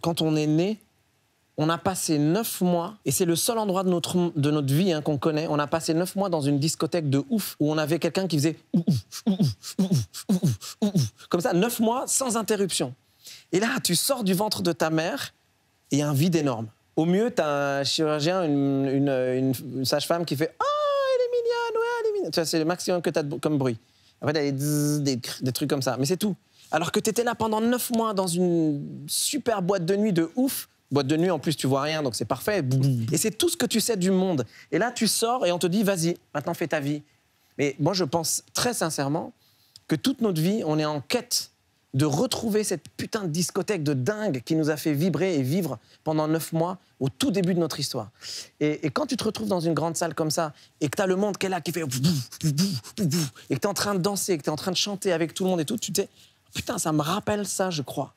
quand on est né, on a passé neuf mois, et c'est le seul endroit de notre, de notre vie qu'on connaît, on a passé neuf mois dans une discothèque de ouf, où on avait quelqu'un qui faisait comme ça, neuf mois sans interruption. Et là, tu sors du ventre de ta mère, et un vide énorme. Au mieux, tu as un chirurgien, une, une, sage-femme qui fait Ah, elle est mignonne, ouais, elle est mignonne. C'est le maximum que tu as comme bruit. Après, des, des, trucs comme ça. Mais c'est tout. Alors que tu étais là pendant neuf mois dans une super boîte de nuit de ouf. Boîte de nuit, en plus, tu vois rien, donc c'est parfait. Et c'est tout ce que tu sais du monde. Et là, tu sors et on te dit, vas-y, maintenant fais ta vie. Mais moi, je pense très sincèrement que toute notre vie, on est en quête de retrouver cette putain de discothèque de dingue qui nous a fait vibrer et vivre pendant neuf mois au tout début de notre histoire. Et, quand tu te retrouves dans une grande salle comme ça et que tu as le monde qui est là, qui fait et que tu es en train de danser, que tu es en train de chanter avec tout le monde et tout, tu t'es putain, ça me rappelle ça, je crois.